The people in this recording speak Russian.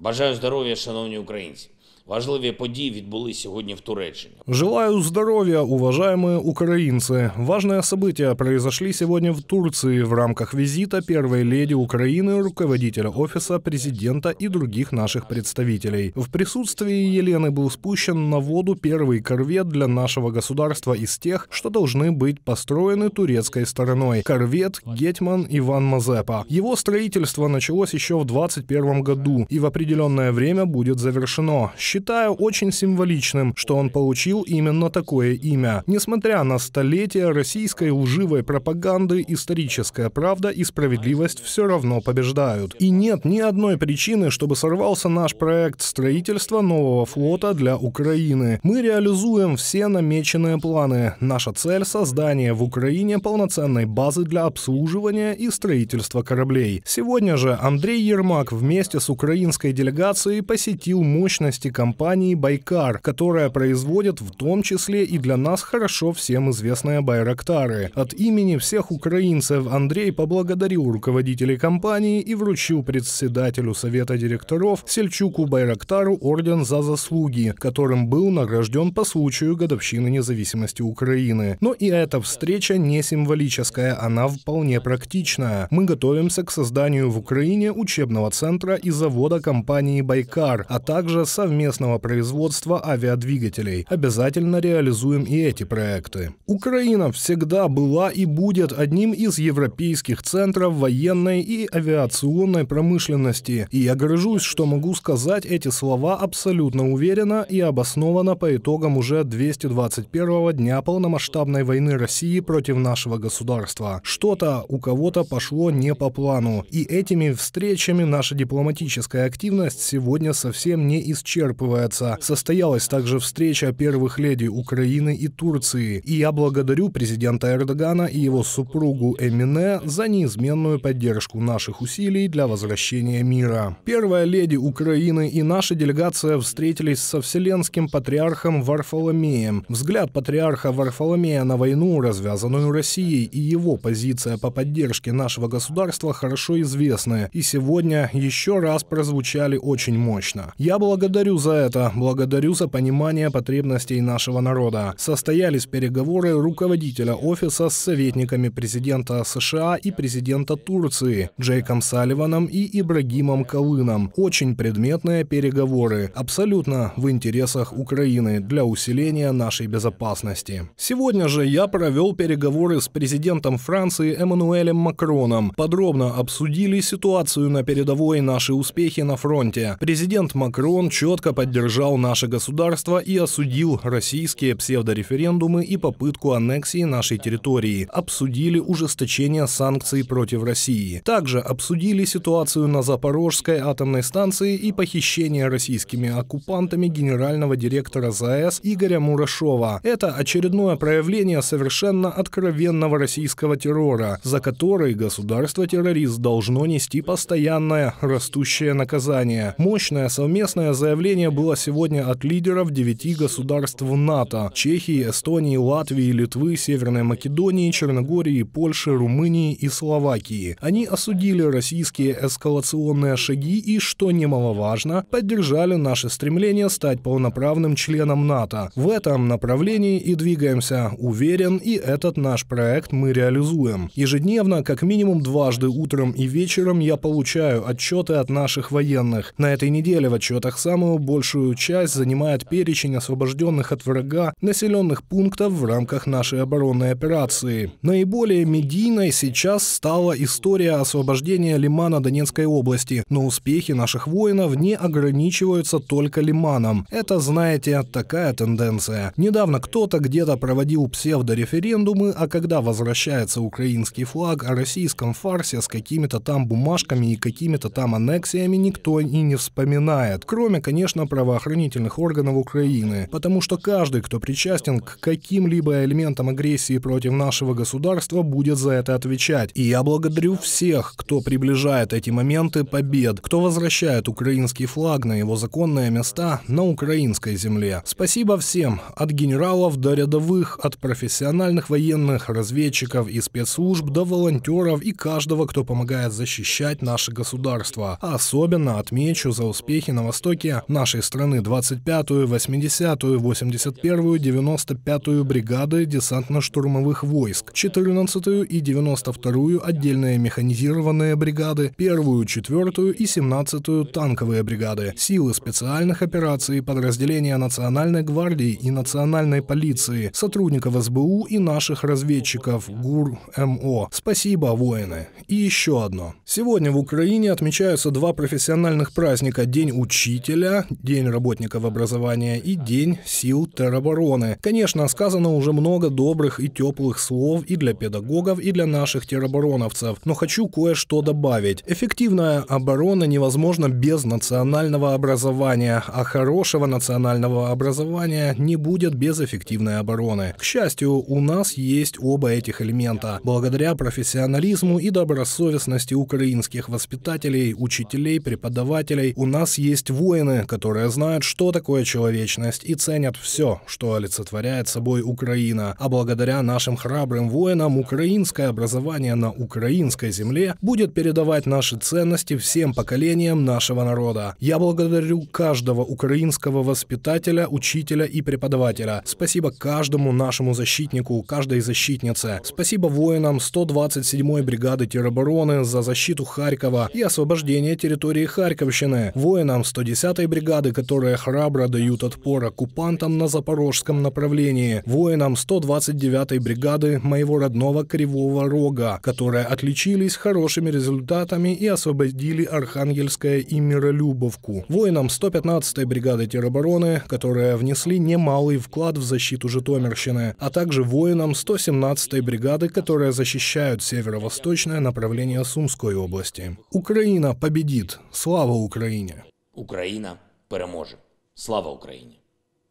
Бажаю здоров'я, шановні українці. Важливі події відбулись сегодня в Туреччине. Желаю здоровья, уважаемые украинцы. Важное событие произошли сегодня в Турции в рамках визита первой леди Украины, руководителя офиса президента и других наших представителей. В присутствии Елены был спущен на воду первый корвет для нашего государства из тех, что должны быть построены турецкой стороной. Корвет Гетьман Иван Мазепа. Его строительство началось еще в 21 году и в определенное время будет завершено считаю очень символичным, что он получил именно такое имя. Несмотря на столетия российской лживой пропаганды, историческая правда и справедливость все равно побеждают. И нет ни одной причины, чтобы сорвался наш проект строительства нового флота для Украины. Мы реализуем все намеченные планы. Наша цель — создание в Украине полноценной базы для обслуживания и строительства кораблей. Сегодня же Андрей Ермак вместе с украинской делегацией посетил мощности команды компании «Байкар», которая производит в том числе и для нас хорошо всем известные «Байрактары». От имени всех украинцев Андрей поблагодарил руководителей компании и вручил председателю Совета директоров Сельчуку Байрактару орден за заслуги, которым был награжден по случаю годовщины независимости Украины. Но и эта встреча не символическая, она вполне практичная. Мы готовимся к созданию в Украине учебного центра и завода компании «Байкар», а также совместно совместного производства авиадвигателей. Обязательно реализуем и эти проекты. Украина всегда была и будет одним из европейских центров военной и авиационной промышленности. И я горжусь, что могу сказать эти слова абсолютно уверенно и обоснованно по итогам уже 221 дня полномасштабной войны России против нашего государства. Что-то у кого-то пошло не по плану. И этими встречами наша дипломатическая активность сегодня совсем не исчерпана КПВЦ состоялась также встреча первых леди Украины и Турции. И я благодарю президента Эрдогана и его супругу Эмине за неизменную поддержку наших усилий для возвращения мира. Первая леди Украины и наша делегация встретились со вселенским патриархом Варфоломеем. Взгляд патриарха Варфоломея на войну, развязанную Россией, и его позиция по поддержке нашего государства хорошо известны и сегодня еще раз прозвучали очень мощно. Я благодарю за за это. Благодарю за понимание потребностей нашего народа. Состоялись переговоры руководителя офиса с советниками президента США и президента Турции Джейком Салливаном и Ибрагимом Колыном. Очень предметные переговоры. Абсолютно в интересах Украины для усиления нашей безопасности. Сегодня же я провел переговоры с президентом Франции Эммануэлем Макроном. Подробно обсудили ситуацию на передовой наши успехи на фронте. Президент Макрон четко поддержал наше государство и осудил российские псевдореферендумы и попытку аннексии нашей территории, обсудили ужесточение санкций против России. Также обсудили ситуацию на Запорожской атомной станции и похищение российскими оккупантами генерального директора ЗАЭС Игоря Мурашова. Это очередное проявление совершенно откровенного российского террора, за который государство-террорист должно нести постоянное растущее наказание. Мощное совместное заявление Предложение было сегодня от лидеров девяти государств НАТО – Чехии, Эстонии, Латвии, Литвы, Северной Македонии, Черногории, Польши, Румынии и Словакии. Они осудили российские эскалационные шаги и, что немаловажно, поддержали наше стремление стать полноправным членом НАТО. В этом направлении и двигаемся. Уверен, и этот наш проект мы реализуем. Ежедневно, как минимум дважды утром и вечером, я получаю отчеты от наших военных. На этой неделе в отчетах самого больше большую часть занимает перечень освобожденных от врага населенных пунктов в рамках нашей оборонной операции. Наиболее медийной сейчас стала история освобождения Лимана Донецкой области, но успехи наших воинов не ограничиваются только Лиманом. Это, знаете, такая тенденция. Недавно кто-то где-то проводил псевдореферендумы, а когда возвращается украинский флаг о российском фарсе с какими-то там бумажками и какими-то там аннексиями, никто и не вспоминает. Кроме, конечно, правоохранительных органов Украины, потому что каждый, кто причастен к каким-либо элементам агрессии против нашего государства, будет за это отвечать. И я благодарю всех, кто приближает эти моменты побед, кто возвращает украинский флаг на его законные места на украинской земле. Спасибо всем, от генералов до рядовых, от профессиональных военных, разведчиков и спецслужб до волонтеров и каждого, кто помогает защищать наше государство. Особенно отмечу за успехи на Востоке нашей нашей страны 25-ю, 80-ю, 81-ю, 95-ю бригады десантно-штурмовых войск, 14-ю и 92-ю отдельные механизированные бригады, 1-ю, 4-ю и 17-ю танковые бригады, силы специальных операций, подразделения Национальной гвардии и Национальной полиции, сотрудников СБУ и наших разведчиков ГУР МО. Спасибо, воины. И еще одно. Сегодня в Украине отмечаются два профессиональных праздника – День учителя День работников образования и День сил теробороны. Конечно, сказано уже много добрых и теплых слов и для педагогов, и для наших теробороновцев, но хочу кое-что добавить. Эффективная оборона невозможна без национального образования, а хорошего национального образования не будет без эффективной обороны. К счастью, у нас есть оба этих элемента. Благодаря профессионализму и добросовестности украинских воспитателей, учителей, преподавателей, у нас есть воины, которые которые знают, что такое человечность и ценят все, что олицетворяет собой Украина. А благодаря нашим храбрым воинам украинское образование на украинской земле будет передавать наши ценности всем поколениям нашего народа. Я благодарю каждого украинского воспитателя, учителя и преподавателя. Спасибо каждому нашему защитнику, каждой защитнице. Спасибо воинам 127-й бригады теробороны за защиту Харькова и освобождение территории Харьковщины, воинам 110-й бригады бригады, которые храбро дают отпор оккупантам на запорожском направлении, воинам 129-й бригады моего родного Кривого Рога, которые отличились хорошими результатами и освободили Архангельское и Миролюбовку, воинам 115-й бригады теробороны, которые внесли немалый вклад в защиту Житомирщины, а также воинам 117-й бригады, которые защищают северо-восточное направление Сумской области. Украина победит! Слава Украине! Украина переможе. Слава Україні!